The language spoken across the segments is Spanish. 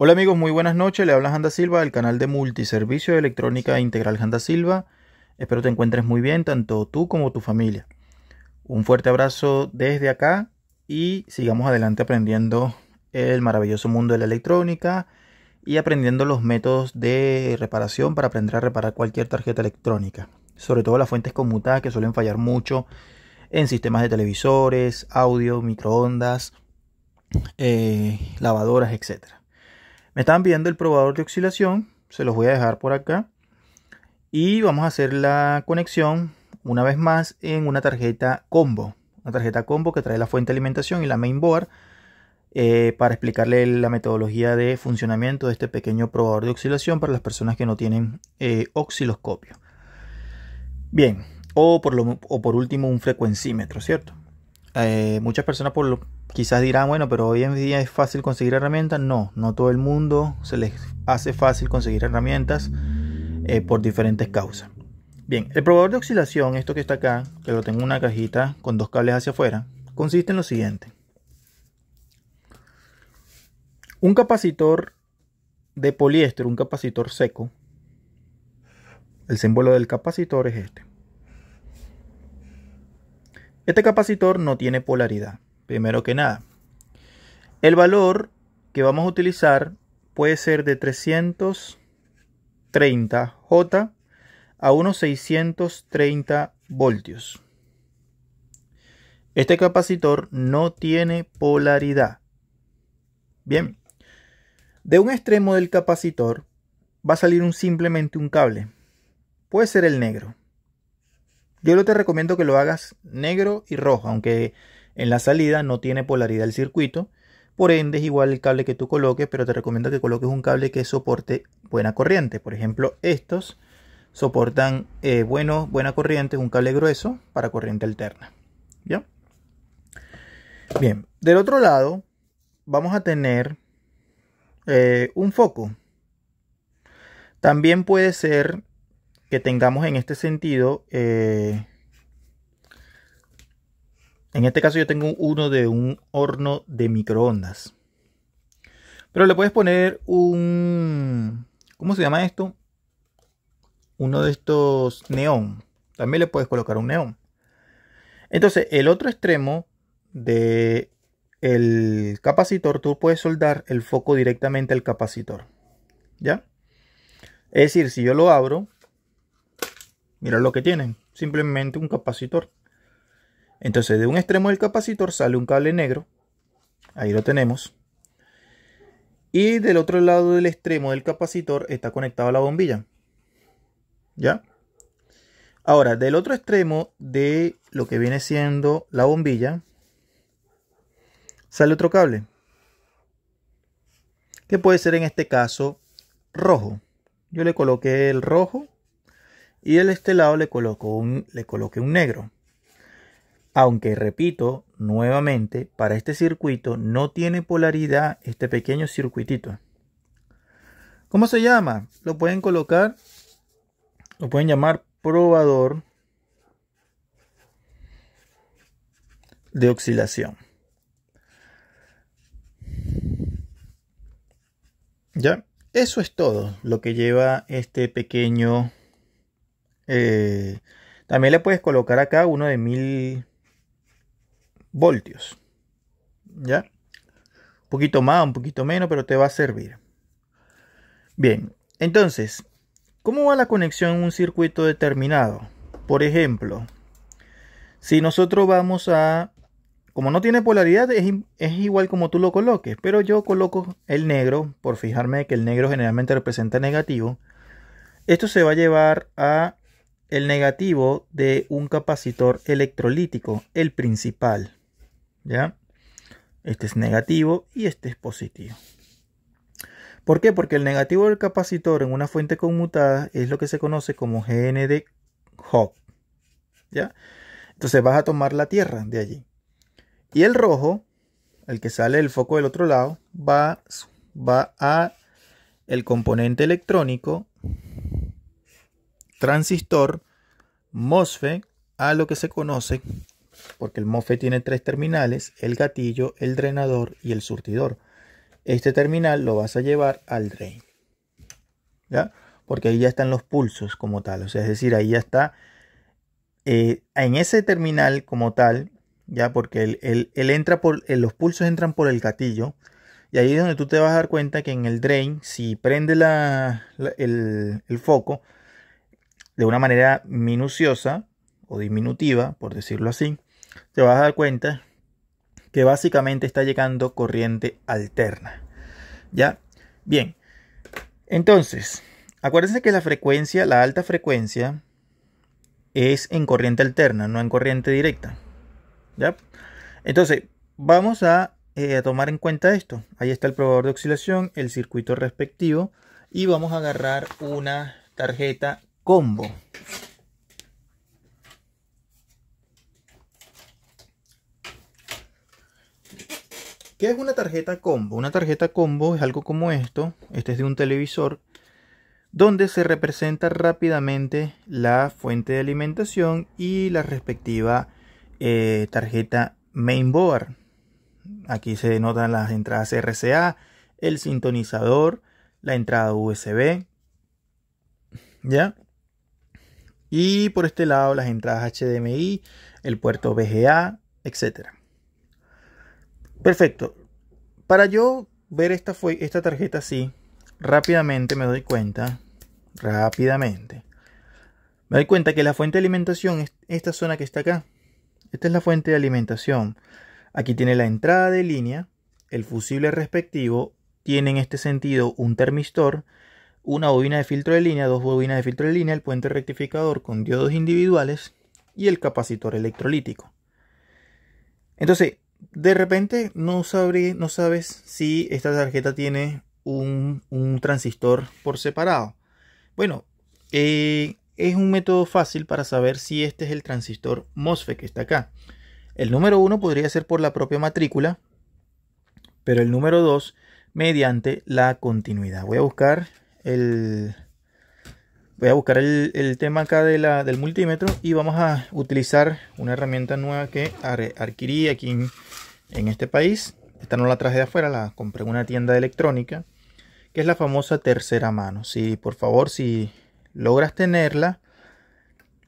Hola amigos, muy buenas noches. Le habla Janda Silva del canal de Multiservicio de Electrónica Integral Janda Silva. Espero te encuentres muy bien, tanto tú como tu familia. Un fuerte abrazo desde acá y sigamos adelante aprendiendo el maravilloso mundo de la electrónica y aprendiendo los métodos de reparación para aprender a reparar cualquier tarjeta electrónica. Sobre todo las fuentes conmutadas que suelen fallar mucho en sistemas de televisores, audio, microondas, eh, lavadoras, etcétera. Me están viendo el probador de oscilación, se los voy a dejar por acá. Y vamos a hacer la conexión una vez más en una tarjeta combo. Una tarjeta combo que trae la fuente de alimentación y la mainboard eh, para explicarle la metodología de funcionamiento de este pequeño probador de oscilación para las personas que no tienen eh, oxiloscopio Bien, o por, último un frecuencímetro, ¿cierto? Eh, muchas personas por, lo, Quizás dirán, bueno, pero hoy en día es fácil conseguir herramientas. No, no todo el mundo se les hace fácil conseguir herramientas eh, por diferentes causas. Bien, el probador de oscilación, esto que está acá, que lo tengo en una cajita con dos cables hacia afuera, consiste en lo siguiente. Un capacitor de poliéster, un capacitor seco, el símbolo del capacitor es este. Este capacitor no tiene polaridad primero que nada. El valor que vamos a utilizar puede ser de 330J a unos 630 voltios. Este capacitor no tiene polaridad. Bien, de un extremo del capacitor va a salir simplemente un cable. Puede ser el negro. Yo lo te recomiendo que lo hagas negro y rojo, aunque en la salida no tiene polaridad el circuito, por ende es igual el cable que tú coloques, pero te recomiendo que coloques un cable que soporte buena corriente. Por ejemplo, estos soportan eh, bueno, buena corriente, un cable grueso para corriente alterna. Bien, del otro lado vamos a tener eh, un foco. También puede ser que tengamos en este sentido eh, en este caso yo tengo uno de un horno de microondas. Pero le puedes poner un... ¿Cómo se llama esto? Uno de estos neón. También le puedes colocar un neón. Entonces, el otro extremo de el capacitor, tú puedes soldar el foco directamente al capacitor. ¿Ya? Es decir, si yo lo abro, mira lo que tienen. Simplemente un capacitor. Entonces de un extremo del capacitor sale un cable negro, ahí lo tenemos, y del otro lado del extremo del capacitor está conectado a la bombilla. ¿Ya? Ahora, del otro extremo de lo que viene siendo la bombilla, sale otro cable, que puede ser en este caso rojo. Yo le coloqué el rojo y del este lado le, coloco un, le coloqué un negro. Aunque repito nuevamente, para este circuito no tiene polaridad este pequeño circuitito. ¿Cómo se llama? Lo pueden colocar, lo pueden llamar probador de oscilación. ¿Ya? Eso es todo lo que lleva este pequeño... Eh, también le puedes colocar acá uno de mil voltios. ¿Ya? Un poquito más, un poquito menos, pero te va a servir. Bien, entonces, ¿cómo va la conexión en un circuito determinado? Por ejemplo, si nosotros vamos a... Como no tiene polaridad, es, es, igual como tú lo coloques, pero yo coloco el negro, por fijarme que el negro generalmente representa negativo. Esto se va a llevar a el negativo de un capacitor electrolítico, el principal. ¿ya? Este es negativo y este es positivo. ¿Por qué? Porque el negativo del capacitor en una fuente conmutada es lo que se conoce como GN de ¿Ya? Entonces vas a tomar la tierra de allí. Y el rojo, el que sale del foco del otro lado, va, va a el componente electrónico, transistor, MOSFET, a lo que se conoce porque el MOFE tiene tres terminales, el gatillo, el drenador y el surtidor. Este terminal lo vas a llevar al drain, ¿ya? Porque ahí ya están los pulsos como tal, o sea, es decir, ahí ya está, eh, en ese terminal como tal, ya, porque entra por, eh, los pulsos entran por el gatillo, y ahí es donde tú te vas a dar cuenta que en el drain, si prende el, el foco de una manera minuciosa o diminutiva, por decirlo así, te vas a dar cuenta que básicamente está llegando corriente alterna. ¿Ya? Bien. Entonces, acuérdense que la frecuencia, la alta frecuencia, es en corriente alterna, no en corriente directa. ¿Ya? Entonces, vamos a, eh, tomar en cuenta esto. Ahí está el probador de oscilación, el circuito respectivo y vamos a agarrar una tarjeta combo. ¿Qué es una tarjeta combo? Una tarjeta combo es algo como esto. Este es de un televisor donde se representa rápidamente la fuente de alimentación y la respectiva eh, tarjeta mainboard. Aquí se denotan las entradas RCA, el sintonizador, la entrada USB, ¿ya? Y por este lado las entradas HDMI, el puerto VGA, etcétera. Perfecto. Para yo ver esta, fue, esta tarjeta así, rápidamente me doy cuenta, rápidamente, me doy cuenta que la fuente de alimentación es esta zona que está acá. Esta es la fuente de alimentación. Aquí tiene la entrada de línea, el fusible respectivo, tiene en este sentido un termistor, una bobina de filtro de línea, dos bobinas de filtro de línea, el puente rectificador con diodos individuales y el capacitor electrolítico. Entonces, de repente no, sabes si esta tarjeta tiene un, transistor por separado. Bueno, eh, es un método fácil para saber si este es el transistor MOSFET que está acá. El número 1 podría ser por la propia matrícula, pero el número 2 mediante la continuidad. Voy a buscar el, voy a buscar el, tema acá de la, del multímetro y vamos a utilizar una herramienta nueva que adquirí aquí en, este país. Esta no la traje de afuera, la compré en una tienda electrónica, que es la famosa tercera mano. Si por favor, si logras tenerla,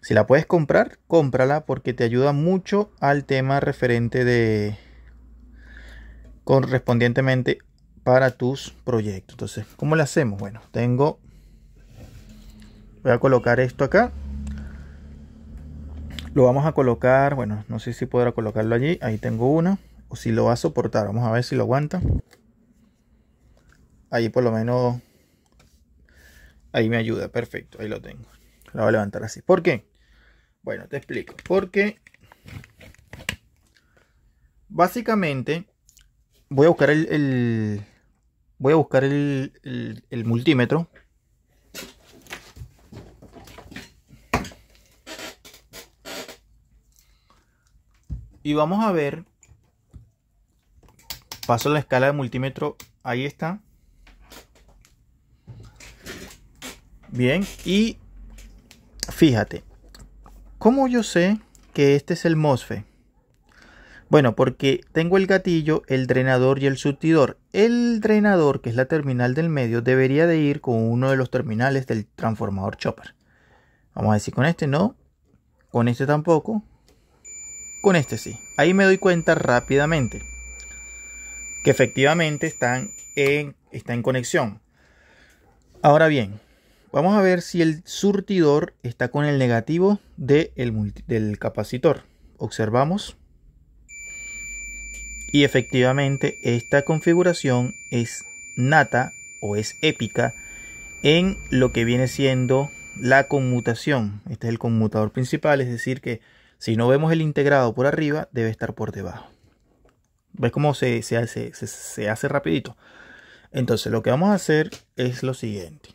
si la puedes comprar, cómprala porque te ayuda mucho al tema referente de correspondientemente para tus proyectos. Entonces, ¿cómo le hacemos? Bueno, tengo voy a colocar esto acá lo vamos a colocar bueno no sé si podrá colocarlo allí ahí tengo una o si lo va a soportar vamos a ver si lo aguanta ahí por lo menos ahí me ayuda perfecto ahí lo tengo lo voy a levantar así ¿por qué? bueno te explico porque básicamente voy a buscar el, voy a buscar el multímetro Y vamos a ver. Paso la escala de multímetro. Ahí está. Bien. Y fíjate. ¿Cómo yo sé que este es el MOSFET? Bueno, porque tengo el gatillo, el drenador y el surtidor. El drenador, que es la terminal del medio, debería de ir con uno de los terminales del transformador chopper. Vamos a decir con este no, con este tampoco, con este sí. Ahí me doy cuenta rápidamente que efectivamente están en, está en conexión. Ahora bien, vamos a ver si el surtidor está con el negativo del capacitor. Observamos. Y efectivamente esta configuración es nata o es épica en lo que viene siendo la conmutación. Este es el conmutador principal, es decir que si no vemos el integrado por arriba, debe estar por debajo. ¿Ves cómo se, hace, rapidito? Entonces lo que vamos a hacer es lo siguiente.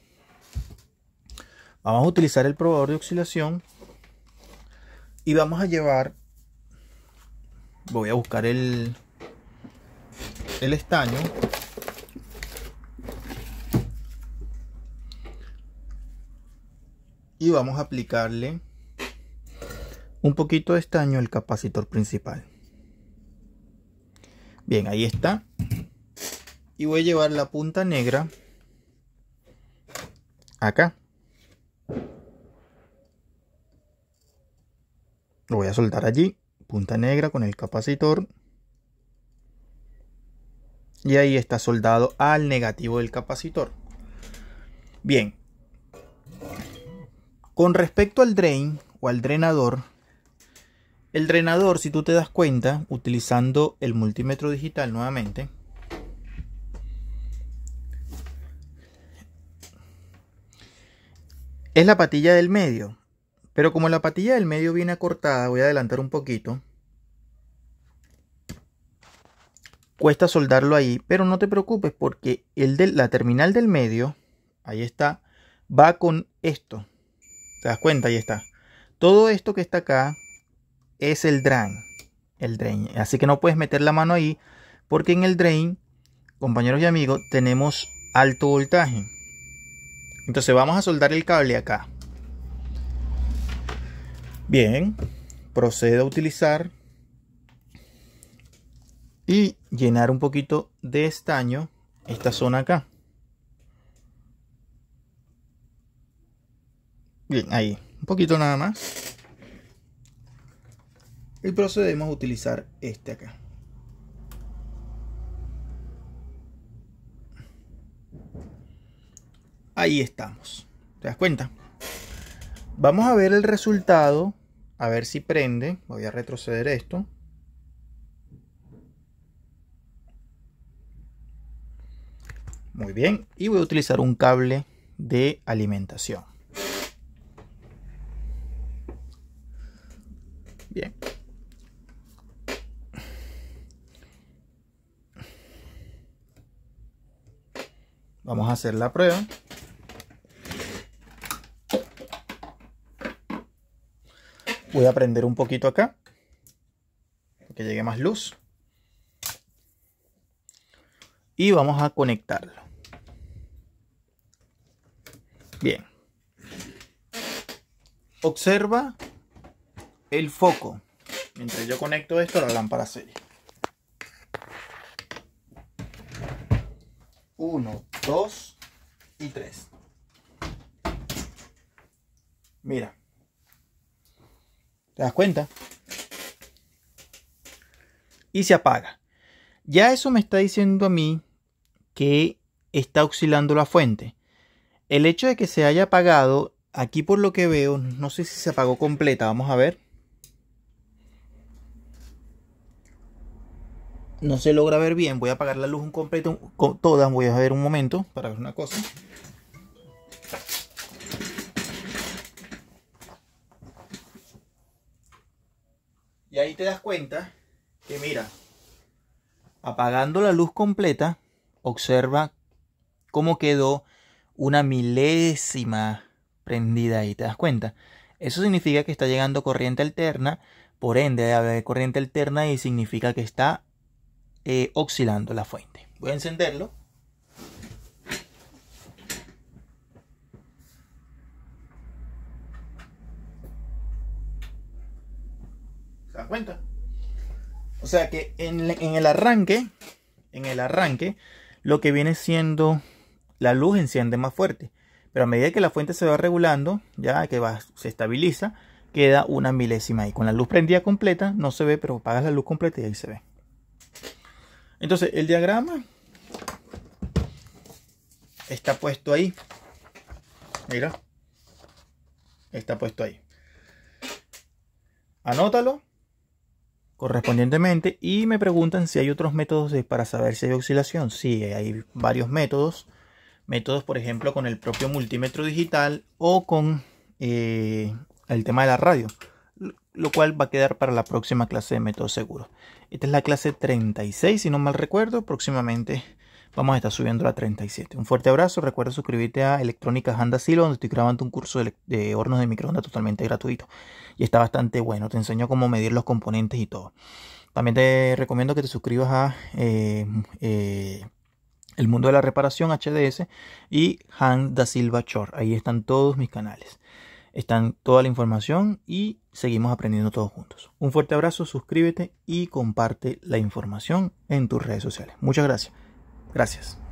Vamos a utilizar el probador de oscilación y vamos a llevar, voy a buscar el, el estaño. Y vamos a aplicarle un poquito de estaño el capacitor principal. Bien, ahí está. Y voy a llevar la punta negra acá. Lo voy a soltar allí, punta negra con el capacitor. Y ahí está soldado al negativo del capacitor. Bien. Con respecto al drain o al drenador, el drenador, si tú te das cuenta, utilizando el multímetro digital nuevamente, es la patilla del medio. Pero como la patilla del medio viene acortada, voy a adelantar un poquito. Cuesta soldarlo ahí, pero no te preocupes porque el de, la terminal del medio, ahí está, va con esto. ¿Te das cuenta? Ahí está. Todo esto que está acá es el drain. El drain. Así que no puedes meter la mano ahí porque en el drain, compañeros y amigos, tenemos alto voltaje. Entonces vamos a soldar el cable acá. Bien, procedo a utilizar y llenar un poquito de estaño esta zona acá. Bien, ahí, un poquito nada más y procedemos a utilizar este acá. Ahí estamos. ¿Te das cuenta? Vamos a ver el resultado, a ver si prende. Voy a retroceder esto. Muy bien, y voy a utilizar un cable de alimentación. Vamos a hacer la prueba. Voy a prender un poquito acá. Para que llegue más luz. Y vamos a conectarlo. Bien. Observa el foco. Mientras yo conecto esto a la lámpara serie. Uno, 2 y 3. Mira. ¿Te das cuenta? Y se apaga. Ya eso me está diciendo a mí que está oscilando la fuente. El hecho de que se haya apagado, aquí por lo que veo, no sé si se apagó completa, vamos a ver. no se logra ver bien. Voy a apagar la luz un completo, todas. Voy a ver un momento para ver una cosa. Y ahí te das cuenta que mira, apagando la luz completa, observa cómo quedó una milésima prendida ahí, ¿te das cuenta? Eso significa que está llegando corriente alterna, por ende debe haber corriente alterna y significa que está eh, oxidando la fuente. Voy a encenderlo. ¿Se dan cuenta? O sea que en, el arranque, en el arranque, lo que viene siendo la luz enciende más fuerte. Pero a medida que la fuente se va regulando, ya que va, se estabiliza, queda una milésima Y Con la luz prendida completa no se ve, pero apagas la luz completa y ahí se ve. Entonces, el diagrama está puesto ahí. Mira. Está puesto ahí. Anótalo correspondientemente y me preguntan si hay otros métodos para saber si hay oscilación. Sí, hay varios métodos. Métodos, por ejemplo, con el propio multímetro digital o con eh, el tema de la radio lo cual va a quedar para la próxima clase de método seguro. Esta es la clase 36, si no mal recuerdo, próximamente vamos a estar subiendo a 37. Un fuerte abrazo, recuerda suscribirte a Electrónica Handa Silo, donde estoy grabando un curso de, hornos de microondas totalmente gratuito. Y está bastante bueno, te enseño cómo medir los componentes y todo. También te recomiendo que te suscribas a... Eh, eh, el mundo de la reparación HDS y Han da Silva Chor. Ahí están todos mis canales están toda la información y seguimos aprendiendo todos juntos. Un fuerte abrazo, suscríbete y comparte la información en tus redes sociales. Muchas gracias. Gracias.